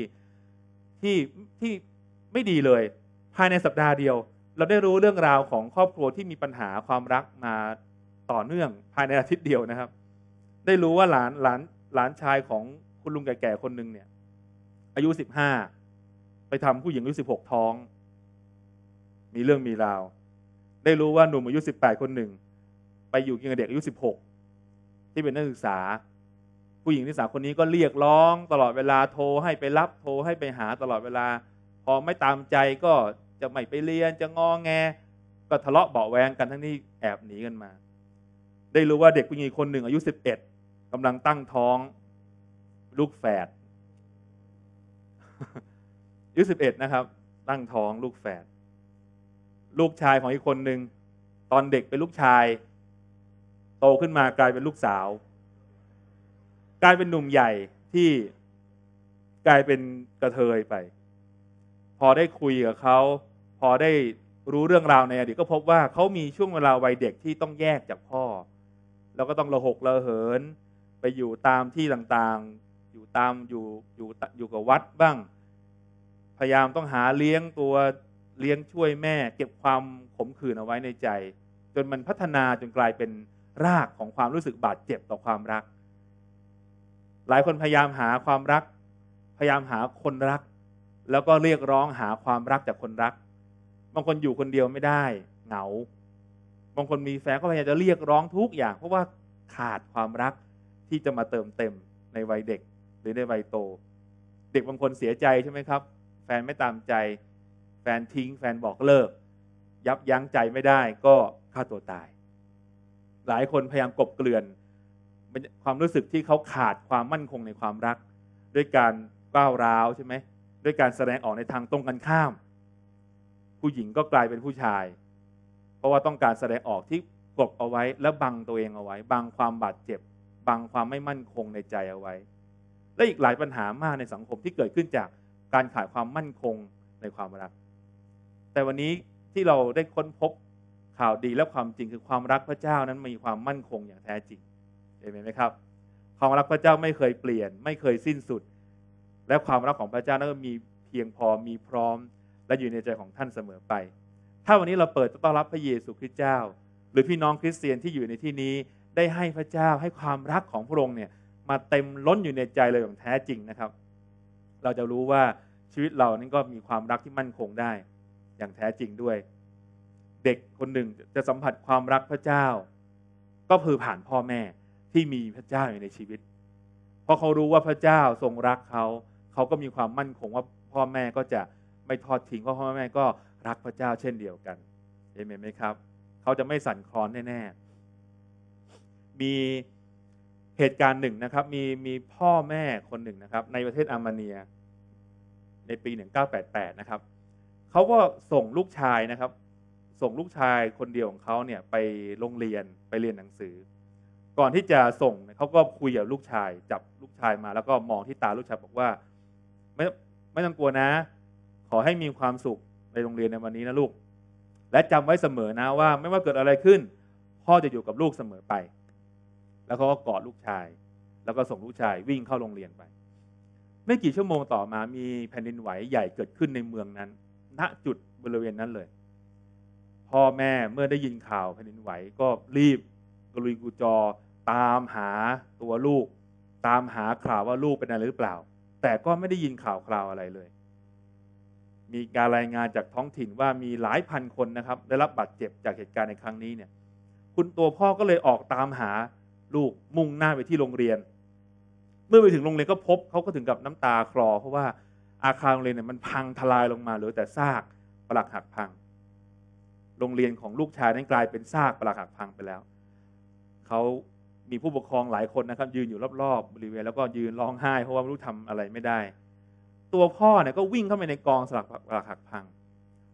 ที่ที่ไม่ดีเลย ภายในสัปดาห์เดียว เราได้รู้เรื่องราวของครอบครัวที่มีปัญหาความรักมาต่อเนื่อง ภายในอาทิตย์เดียวนะครับได้รู้ว่าหลานหลานหลานชายของคุณลุงแก่ๆคนหนึ่งเนี่ย อายุสิบห้าไปทำผู้หญิงอายุสิบหกท้อง มีเรื่องมีราว ได้รู้ว่าหนุ่มอายุสิบแปดคนหนึ่ง ไปอยู่กินกับเด็กอายุสิบหกที่เป็นนักศึกษา ผู้หญิงนักศึกษาคนนี้ก็เรียกร้องตลอดเวลาโทรให้ไปรับโทรให้ไปหาตลอดเวลา พอไม่ตามใจก็จะไม่ไปเรียน จะงอแงก็ทะเลาะเบาแวงกันทั้งที่แอบหนีกันมา ได้รู้ว่าเด็กผู้หญิงคนหนึ่งอายุสิบเอ็ดกำลังตั้งท้องลูกแฝดอายุสิบเอ็ดนะครับ ตั้งท้องลูกแฝดลูกชายของอีกคนหนึ่งตอนเด็กเป็นลูกชาย โตขึ้นมากลายเป็นลูกสาว กลายเป็นหนุ่มใหญ่ที่กลายเป็นกระเทยไป พอได้คุยกับเขา พอได้รู้เรื่องราวในอดีตก็พบว่าเขามีช่วงเวลาวัยเด็ก ที่ต้องแยกจากพ่อ แล้วก็ต้องระหกระเหินไปอยู่ตามที่ต่างๆ อยู่ตามอยู่อยู่อยู่กับวัดบ้าง พยายามต้องหาเลี้ยงตัวเลี้ยงช่วยแม่เก็บความขมขื่นเอาไว้ในใจ จนมันพัฒนาจนกลายเป็นรากของความรู้สึกบาดเจ็บต่อความรัก หลายคนพยายามหาความรัก พยายามหาคนรัก แล้วก็เรียกร้องหาความรักจากคนรัก บางคนอยู่คนเดียวไม่ได้เหงา บางคนมีแฟนก็พยายามจะเรียกร้องทุกอย่าง เพราะว่าขาดความรักที่จะมาเติมเต็มในวัยเด็กหรือในวัยโต เด็กบางคนเสียใจใช่ไหมครับ แฟนไม่ตามใจ แฟนทิ้ง แฟนบอกเลิก ยับยั้งใจไม่ได้ก็ฆ่าตัวตาย หลายคนพยายามกบเกลื่อนความรู้สึกที่เขาขาดความมั่นคงในความรัก ด้วยการก้าวร้าวใช่ไหมด้วยการแสดงออกในทางตรงกันข้าม ผู้หญิงก็กลายเป็นผู้ชาย เพราะว่าต้องการแสดงออกที่กบเอาไว้และบังตัวเองเอาไว้บังความบาดเจ็บบังความไม่มั่นคงในใจเอาไว้ และอีกหลายปัญหามากในสังคมที่เกิดขึ้นจากการขาดความมั่นคงในความรัก แต่วันนี้ที่เราได้ค้นพบข่าวดีและความจริงคือความรักพระเจ้านั้นมีความมั่นคงอย่างแท้จริงเห็นไหมครับ ความรักพระเจ้าไม่เคยเปลี่ยน ไม่เคยสิ้นสุด และความรักของพระเจ้านั้นมีเพียงพอมีพร้อม และอยู่ในใจของท่านเสมอไป ถ้าวันนี้เราเปิดต้อนรับพระเยซูคริสต์เจ้าหรือพี่น้องคริสเตียนที่อยู่ในที่นี้ได้ให้พระเจ้าให้ความรักของพระองค์เนี่ย มาเต็มล้นอยู่ในใจเลยอย่างแท้จริงนะครับ เราจะรู้ว่าชีวิตเรานั้นก็มีความรักที่มั่นคงได้ อย่างแท้จริงด้วย เด็กคนหนึ่งจะสัมผัสความรักพระเจ้าก็คือผ่านพ่อแม่ที่มีพระเจ้าอยู่ในชีวิตเพราะเขารู้ว่าพระเจ้าทรงรักเขา เขาก็มีความมั่นคงว่า พ่อแม่ก็จะไม่ทอดทิ้งเพราะพ่อแม่ก็รักพระเจ้า เช่นเดียวกันเอเมนไหมครับ เขาจะไม่สั่นคลอนแน่ๆมีเหตุการณ์หนึ่งนะครับ มีมีพ่อแม่คนหนึ่งนะครับ ในประเทศอาร์เมเนีย ในปี1988นะครับเขาก็ส่งลูกชายนะครับ ส่งลูกชายคนเดียวของเขาเนี่ยไปโรงเรียนไปเรียนหนังสือ ก่อนที่จะส่งเขาก็คุยกับลูกชายจับลูกชายมา แล้วก็มองที่ตาลูกชายบอกว่า ไม่ไม่ต้องกลัวนะ ขอให้มีความสุขในโรงเรียนในวันนี้นะลูก และจำไว้เสมอนะว่า ไม่ว่าเกิดอะไรขึ้น พ่อจะอยู่กับลูกเสมอไปแล้วเขาก็กอดลูกชาย แล้วก็ส่งลูกชายวิ่งเข้าโรงเรียนไป ไม่กี่ชั่วโมงต่อมา มีแผ่นดินไหวใหญ่เกิดขึ้นในเมืองนั้น ณ จุดบริเวณนั้นเลย พ่อแม่เมื่อได้ยินข่าวแผ่นดินไหวก็รีบกลุยกูจอตามหาตัวลูก ตามหาข่าวว่าลูกเป็นอะไรหรือเปล่า แต่ก็ไม่ได้ยินข่าวคราวอะไรเลย มีการรายงานจากท้องถิ่นว่ามีหลายพันคนนะครับ ได้รับบาดเจ็บจากเหตุการณ์ในครั้งนี้เนี่ย คุณตัวพ่อก็เลยออกตามหาลูกมุ่งหน้าไปที่โรงเรียน เมื่อไปถึงโรงเรียนก็พบเขาก็ถึงกับน้ำตาคลอเพราะว่าอาคารโรงเรียนเนี่ย มันพังทลายลงมาเหลือแต่ซากปลักหักพัง โรงเรียนของลูกชายนั้นกลายเป็นซากปลักหักพังไปแล้วเขามีผู้ปกครองหลายคนนะครับ ยืนอยู่รอบๆบริเวณ แล้วก็ยืนร้องไห้เพราะว่าไม่รู้ทำอะไรไม่ได้ ตัวพ่อเนี่ยก็วิ่งเข้าไปในกองสลักปลักหักพัง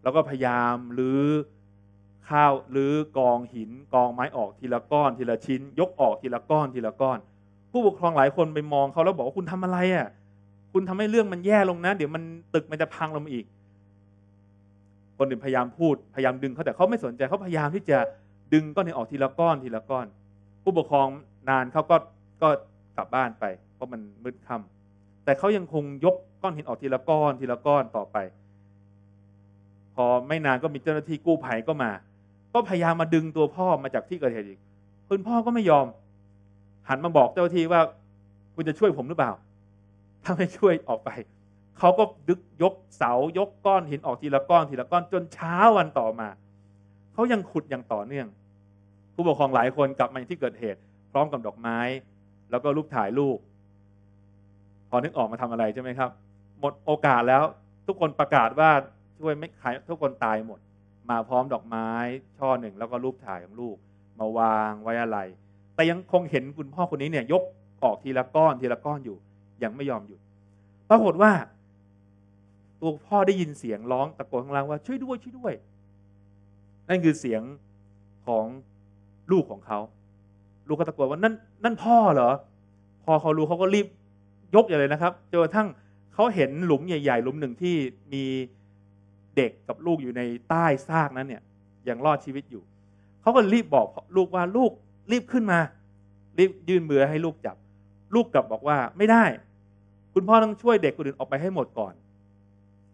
แล้วก็พยายามรื้อข้าวหรือกองหินกองไม้ออกทีละก้อนทีละชิ้น ยกออกทีละก้อนทีละก้อน ผู้ปกครองหลายคนไปมองเขาแล้วบอกว่าคุณทำอะไรอ่ะ คุณทำให้เรื่องมันแย่ลงนะ เดี๋ยวมันตึกมันจะพังลงอีก คนหนึ่งพยายามพูดพยายามดึงเขาแต่เขาไม่สนใจเขาพยายามที่จะดึงก้อนหินออกทีละก้อนทีละก้อน ผู้ปกครองนานเขาก็ก็กลับบ้านไปเพราะมันมืดค่าแต่เขายังคงยกก้อนหินออกทีละก้อนทีละก้อนต่อไปพอไม่นานก็มีเจ้าหน้าที่กู้ภัยก็มาก็พยายามมาดึงตัวพ่อมาจากที่เกิดเหตุอีกคุณพ่อก็ไม่ยอม หันมาบอกเจ้าที่ว่า คุณจะช่วยผมหรือเปล่าถ้าไม่ช่วยออกไป เขาก็ดึกยกเสายกก้อนหินออกทีละก้อนทีละก้อนจนเช้าวันต่อมา เขายังขุดอย่างต่อเนื่อง ผู้ปกครองหลายคนกลับมาที่เกิดเหตุ พร้อมกับดอกไม้ แล้วก็รูปถ่ายลูก พอนึกออกมาทำอะไรใช่ไหมครับ หมดโอกาสแล้ว ทุกคนประกาศว่าช่วยไม่ขาย ทุกคนตายหมดมาพร้อมดอกไม้ช่อหนึ่งแล้วก็รูปถ่ายของลูกมาวางไว้อะไรแต่ยังคงเห็นคุณพ่อคนนี้เนี่ย ยกออกทีละก้อนทีละ ก้อนอยู่ ยังไม่ยอมหยุดปรากฏว่า ตัวพ่อได้ยินเสียงร้องตะโกนข้างล่างว่า ช่วยด้วยช่วยด้วย นั่นคือเสียงของลูกของเขาลูกก็ตะโกนว่านั่นนั่นพ่อเหรอพอเขารู้เขาก็รีบ ยกอย่างเลยนะครับจนกระทั่งเขาเห็นหลุมใหญ่ๆหลุมหนึ่งที่มีเด็กกับลูกอยู่ในใต้ซากนั้นเนี่ยยังรอดชีวิตอยู่เขาก็รีบบอกลูกว่าลูก รีบขึ้นมารีบยื่นมือให้ลูกจับ ลูกกลับบอกว่าไม่ได้ คุณพ่อต้องช่วยเด็กคนอื่นออกไปให้หมดก่อน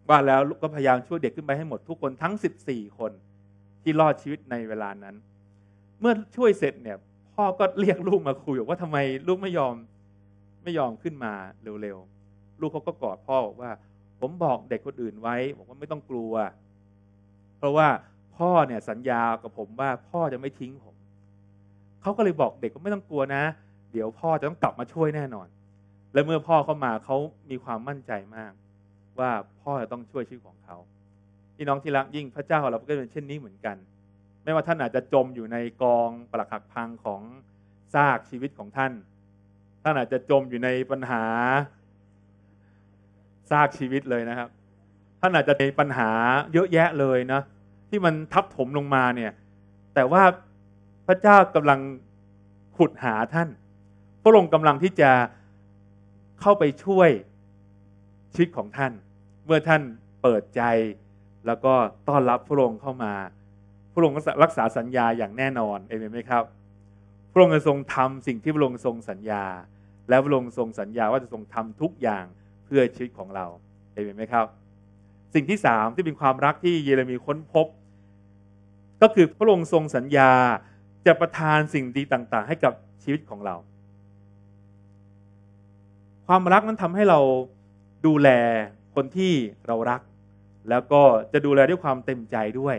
ว่าแล้วลูกก็พยายามช่วยเด็กขึ้นไปให้หมดทุกคนทั้ง 14 คนที่รอดชีวิตในเวลานั้น เมื่อช่วยเสร็จเนี่ย พ่อก็เรียกลูกมาคุยว่าทำไมลูกไม่ยอมไม่ยอมขึ้นมาเร็วๆลูกเขาก็กอดพ่อบอกว่าผมบอกเด็กคนอื่นไว้บอกว่าไม่ต้องกลัวเพราะว่าพ่อเนี่ย สัญญากับผมว่าพ่อจะไม่ทิ้งผมเขาก็เลยบอกเด็กว่าไม่ต้องกลัวนะเดี๋ยวพ่อจะต้องกลับมาช่วยแน่นอน และเมื่อพ่อเข้ามาเขามีความมั่นใจมาก ว่าพ่อจะต้องช่วยชีวิตของเขาพี่น้องที่รักยิ่งพระเจ้าของเราก็เป็นเช่นนี้เหมือนกัน ไม่ว่าท่านอาจจะจมอยู่ในกองปรักหักพังของซากชีวิตของท่านท่านอาจจะจมอยู่ในปัญหาซากชีวิตเลยนะครับท่านอาจจะมีปัญหาเยอะแยะเลย นะ ที่มันทับถมลงมาเนี่ย แต่ว่าพระเจ้ากำลังขุดหาท่าน พระองค์กำลังที่จะเข้าไปช่วยชีวิตของท่าน เมื่อท่านเปิดใจแล้วก็ต้อนรับพระองค์เข้ามา พระองค์รักษาสัญญาอย่างแน่นอนเอเมนไหมครับ พระองค์ทรงทำสิ่งที่พระองค์ทรงสัญญา และพระองค์ทรงสัญญา ว่าจะทรงทำทุกอย่างพื่อชีวิตของเรา เห็นไหมครับ สิ่งที่สามที่เป็นความรักที่เยเรมีค้นพบ ก็คือพระองค์ทรงสัญญาจะประทานสิ่งดีต่างๆ ให้กับชีวิตของเรา ความรักนั้นทำให้เราดูแลคนที่เรารัก แล้วก็จะดูแลด้วยความเต็มใจด้วย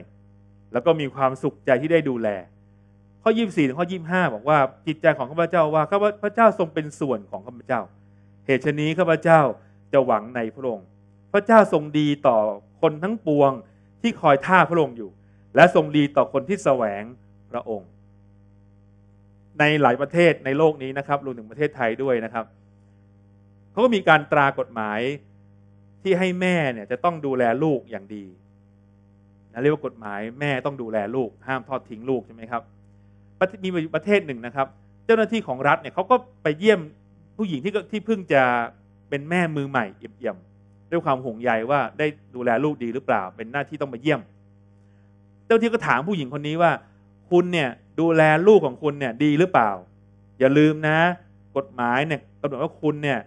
แล้วก็มีความสุขใจที่ได้ดูแล ข้อยี่สี่ถึงข้อยี่้าบอกว่าจิตใจของข้าพเจ้าว่าข้าพเจ้าทรงเป็นส่วนของข้าพเจ้า เหตุฉนี้ข้าพเจ้าจะหวังในพระองค์ พระเจ้าทรงดีต่อคนทั้งปวงที่คอยท่าพระองค์อยู่ และทรงดีต่อคนที่แสวงพระองค์ ในหลายประเทศในโลกนี้นะครับรวมถึงประเทศไทยด้วยนะครับ เขาก็มีการตรากฎหมายที่ให้แม่เนี่ย จะต้องดูแลลูกอย่างดีนะเรียกว่ากฎหมาย แม่ต้องดูแลลูก ห้ามทอดทิ้งลูกใช่ไหมครับมีประเทศหนึ่งนะครับ เจ้าหน้าที่ของรัฐเนี่ยเขาก็ไปเยี่ยมผู้หญิงที่ที่เพิ่งจะเป็น แม่มือใหม่เอี่ยมด้วยความห่วงใยว่าได้ดูแลลูกดีหรือเปล่า เป็นหน้าที่ต้องมาเยี่ยม เจ้าที่ก็ถามผู้หญิงคนนี้ว่า คุณเนี่ยดูแลลูกของคุณเนี่ย ดีหรือเปล่า อย่าลืมนะ กฎหมายเนี่ยกำหนดว่าคุณเนี่ย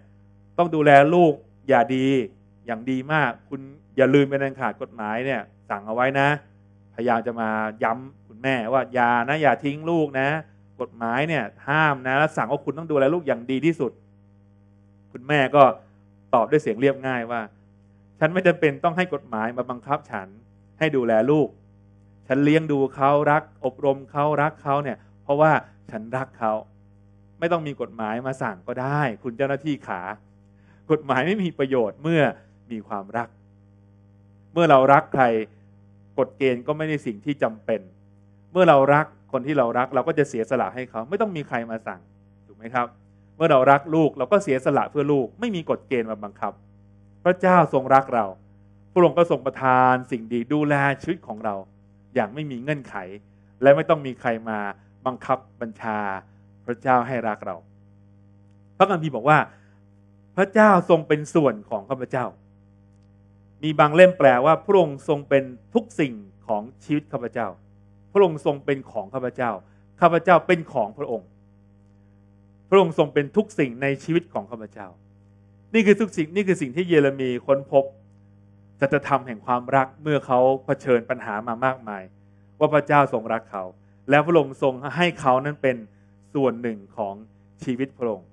ต้องดูแลลูกอย่าดีอย่างดีมาก คุณอย่าลืมเป็นอันขาดกฎหมายเนี่ย สั่งเอาไว้นะพยายามจะมาย้ำคุณแม่ว่าอย่านะ อย่าทิ้งลูกนะ กฎหมายเนี่ย ห้ามนะแล้วสั่งว่าคุณต้องดูแลลูกอย่างดีที่สุดคุณแม่ก็ตอบด้วยเสียงเรียบง่ายว่า ฉันไม่จำเป็นต้องให้กฎหมายมาบังคับฉันให้ดูแลลูก ฉันเลี้ยงดูเขารัก อบรมเขารักเขาเนี่ย เพราะว่าฉันรักเขาไม่ต้องมีกฎหมายมาสั่งก็ได้ คุณเจ้าหน้าที่ขา กฎหมายไม่มีประโยชน์เมื่อมีความรัก เมื่อเรารักใครกฎเกณฑ์ก็ไม่ได้สิ่งที่จำเป็น เมื่อเรารักคนที่เรารักเราก็จะเสียสละให้เขาไม่ต้องมีใครมาสั่งถูกไหมครับเมื่อเรารักลูกเราก็เสียสละเพื่อลูกไม่มีกฎเกณฑ์มาบังคับ พระเจ้าทรงรักเรา พระองค์ก็ทรงประทานสิ่งดีดูแลชีวิตของเรา อย่างไม่มีเงื่อนไข และไม่ต้องมีใครมาบังคับบัญชา พระเจ้าให้รักเรา พระคัมภีร์บอกว่า พระเจ้าทรงเป็นส่วนของข้าพเจ้า มีบางเล่มแปลว่าพระองค์ทรงเป็นทุกสิ่งของชีวิตข้าพเจ้าพระองค์ทรงเป็นของข้าพเจ้าข้าพเจ้าเป็นของพระองค์พระองค์ทรงเป็นทุกสิ่งในชีวิตของข้าพเจ้า นี่คือทุกสิ่ง นี่คือสิ่งที่เยเรมีค้นพบสัจธรรมแห่งความรักเมื่อเขาเผชิญปัญหามามากมาย ว่าพระเจ้าทรงรักเขา และพระองค์ทรงให้เขานั้นเป็นส่วนหนึ่งของชีวิตพระองค์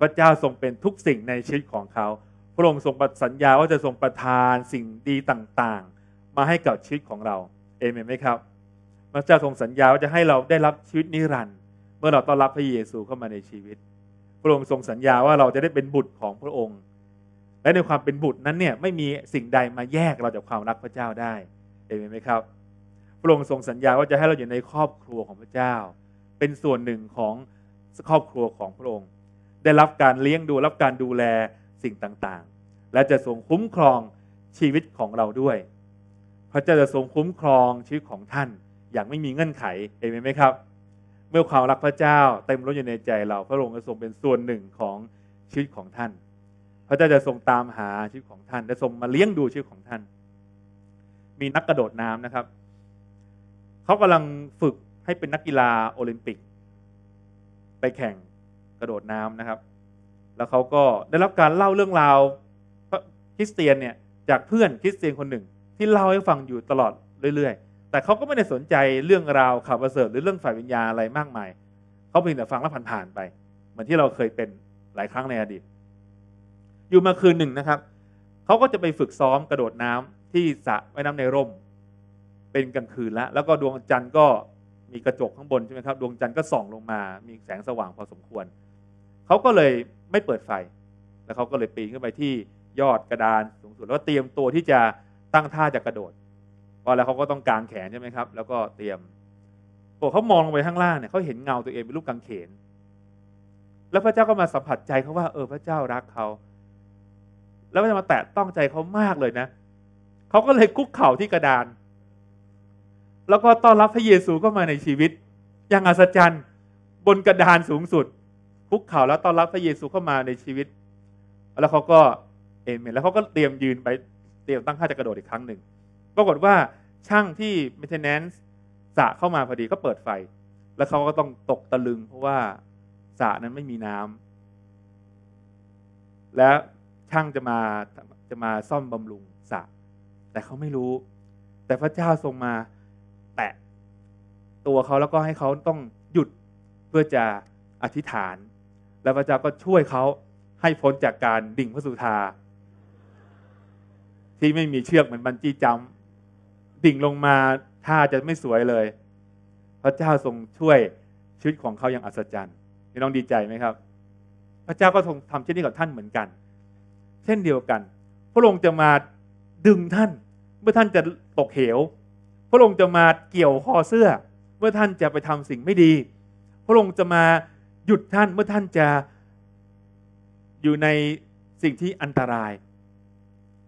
พระเจ้าทรงเป็นทุกสิ่งในชีวิตของเขา พระองค์ทรงสัญญาว่าจะทรงประทานสิ่งดีต่างๆ มาให้กับชีวิตของเรา เอเมนไหมครับ พระเจ้าทรงสัญญาว่าจะให้เราได้รับชีวิตนิรันดร์เมื่อเราต้อนรับพระเยซูเข้ามาในชีวิต พระองค์ทรงสัญญาว่าเราจะได้เป็นบุตรของพระองค์ และในความเป็นบุตรนั้นเนี่ยไม่มีสิ่งใดมาแยกเราจากความรักพระเจ้าได้เห็นไหมครับ พระองค์ทรงสัญญาว่าจะให้เราอยู่ในครอบครัวของพระเจ้า เป็นส่วนหนึ่งของครอบครัวของพระองค์ ได้รับการเลี้ยงดูรับการดูแลสิ่งต่างๆ และจะทรงคุ้มครองชีวิตของเราด้วย พระเจ้าจะทรงคุ้มครองชีวิตของท่านอย่างไม่มีเงื่อนไขเห็นไหมครับเมื่อความรักพระเจ้าเต็มล้นอยู่ในใจเราพระองค์จะทรงเป็นส่วนหนึ่งของชีวิตของท่าน พระเจ้าจะทรงตามหาชีวิตของท่านและทรงมาเลี้ยงดูชีวิตของท่าน มีนักกระโดดน้ำนะครับเขากำลังฝึกให้เป็นนักกีฬาโอลิมปิก ไปแข่งกระโดดน้ำนะครับ แล้วเขาก็ได้รับการเล่าเรื่องราวคริสเตียนเนี่ยจากเพื่อนคริสเตียนคนหนึ่ง ที่เล่าให้ฟังอยู่ตลอดเรื่อยๆแต่เขาก็ไม่ได้สนใจเรื่องราวข่าวประเสริฐหรือเรื่องฝ่ายวิญญาอะไรมากมายเขาเพียงแต่ฟังแล้วผ่านๆไป เหมือนที่เราเคยเป็นหลายครั้งในอดีต อยู่มาคืนหนึ่งนะครับเขาก็จะไปฝึกซ้อมกระโดดน้ำที่สระว่ายน้ำในร่ม เป็นกลางคืนแล้วแล้วก็ดวงจันทร์ก็มีกระจกข้างบนใช่ไหมครับ ดวงจันทร์ก็ส่องลงมา มีแสงสว่างพอสมควร เขาก็เลยไม่เปิดไฟแล้วเขาก็เลยปีนขึ้นไปที่ยอดกระดาน สูงสุดแล้วเตรียมตัวที่จะตั้งท่าจะกระโดดพอแล้วเขาก็ต้องกางแขนใช่ไหมครับแล้วก็เตรียมพอเขามองลงไปข้างล่างเนี่ยเขาเห็นเงาตัวเองเป็นรูปกางเขน แล้วพระเจ้าก็มาสัมผัสใจเขาว่าเออพระเจ้ารักเขาแล้วพระเจ้ามาแตะต้องใจเขามากเลยนะ เขาก็เลยคุกเข่าที่กระดาน แล้วก็ต้อนรับพระเยซูเข้ามาในชีวิต อย่างอัศจรรย์บนกระดานสูงสุด คุกเข่าแล้วต้อนรับพระเยซูเข้ามาในชีวิต แล้วเขาก็เอเมนแล้วเขาก็เตรียมยืนไปเตรียมตั้งท่าจะกระโดดอีกครั้งหนึ่งปรากฏว่าช่างที่ maintenance สระเข้ามาพอดีก็เปิดไฟ แล้วเขาก็ต้องตกตะลึง เพราะว่าสระนั้นไม่มีน้ำและช่างจะมาจะมาซ่อมบำรุงสระแต่เขาไม่รู้ แต่พระเจ้าทรงมา แตะตัวเขาแล้วก็ให้เขาต้องหยุดเพื่อจะอธิษฐาน และพระเจ้าก็ช่วยเขาให้พ้นจากการดิ่งพระสุธาที่ไม่มีเชือกเหมือนบันจี้จำดิ่งลงมาท่าจะไม่สวยเลย พระเจ้าทรงช่วย ชีวิตของเขาอย่างอัศจรรย์พี่น้องดีใจไหมครับ พระเจ้าก็ทรงทำเช่นนี้กับท่านเหมือนกัน เช่นเดียวกัน พระองค์จะมาดึงท่าน เมื่อท่านจะตกเหว พระองค์จะมาเกี่ยวคอเสื้อ เมื่อท่านจะไปทำสิ่งไม่ดี พระองค์จะมาหยุดท่านเมื่อท่านจะอยู่ในสิ่งที่อันตราย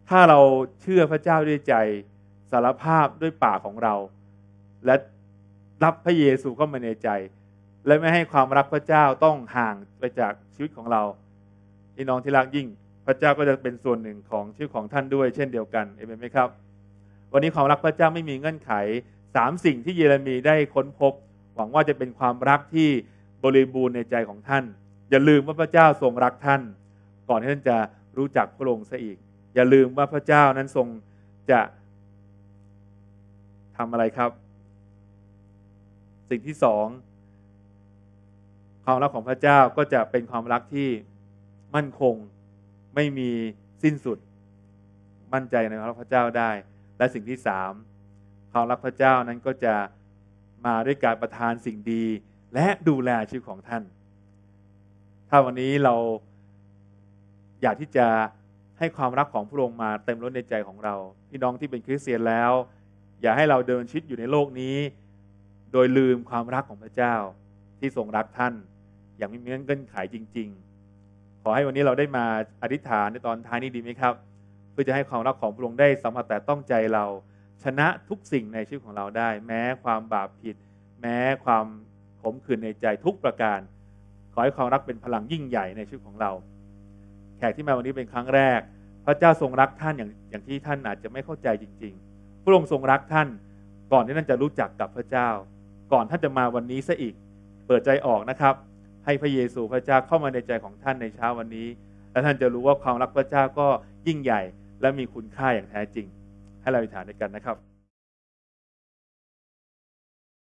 ถ้าเราเชื่อพระเจ้าด้วยใจสารภาพด้วยปากของเรา และรับพระเยซูเข้ามาในใจ และไม่ให้ความรักพระเจ้าต้องห่างไปจากชีวิตของเราพี่น้องที่รักยิ่งพระเจ้าก็จะเป็นส่วนหนึ่งของชีวิตของท่านด้วย เช่นเดียวกันเอเมนไหมครับวันนี้ความรักพระเจ้าไม่มีเงื่อนไขสามสิ่งที่เยเรมีได้ค้นพบหวังว่าจะเป็นความรักที่บริบูรณ์ในใจของท่าน อย่าลืมว่าพระเจ้าทรงรักท่าน ก่อนที่ท่านจะรู้จักพระองค์ซะอีก อย่าลืมว่าพระเจ้านั้นทรงจะทำอะไรครับ สิ่งที่สองความรักของพระเจ้าก็จะเป็นความรักที่มั่นคงไม่มีสิ้นสุดมั่นใจในความรักพระเจ้าได้ และสิ่งที่สามความรักพระเจ้านั้นก็จะมาด้วยการประทานสิ่งดีและดูแลชีวิตของท่าน ถ้าวันนี้เราอยากที่จะให้ความรักของพระองค์มาเต็มล้นในใจของเรา พี่น้องที่เป็นคริสเตียนแล้วอย่าให้เราเดินชิดอยู่ในโลกนี้ โดยลืมความรักของพระเจ้าที่ทรงรักท่าน อย่างมีเงื่อนเงื่อนไขจริงๆ ขอให้วันนี้เราได้มาอธิษฐานในตอนท้ายนี้ดีไหมครับ เพื่อจะให้ความรักของพระองค์ได้สัมผัสแต่ต้องใจเราชนะทุกสิ่งในชีวิตของเราได้ แม้ความบาปผิด แม้ความขมขื่นในใจทุกประการ ขอให้ความรักเป็นพลังยิ่งใหญ่ในชีวิตของเราแขกที่มาวันนี้เป็นครั้งแรก พระเจ้าทรงรักท่านอย่างอย่างที่ท่านอาจจะไม่เข้าใจจริง ๆพระองค์ทรงรักท่าน ก่อนที่ท่านจะรู้จักกับพระเจ้า ก่อนท่านจะมาวันนี้ซะอีกเปิดใจออกนะครับ ให้พระเยซูพระเจ้าเข้ามาในใจของท่านในเช้าวันนี้และท่านจะรู้ว่าความรักพระเจ้าก็ยิ่งใหญ่ และมีคุณค่าอย่างแท้จริง ให้เราอธิษฐานด้วยกันนะครับ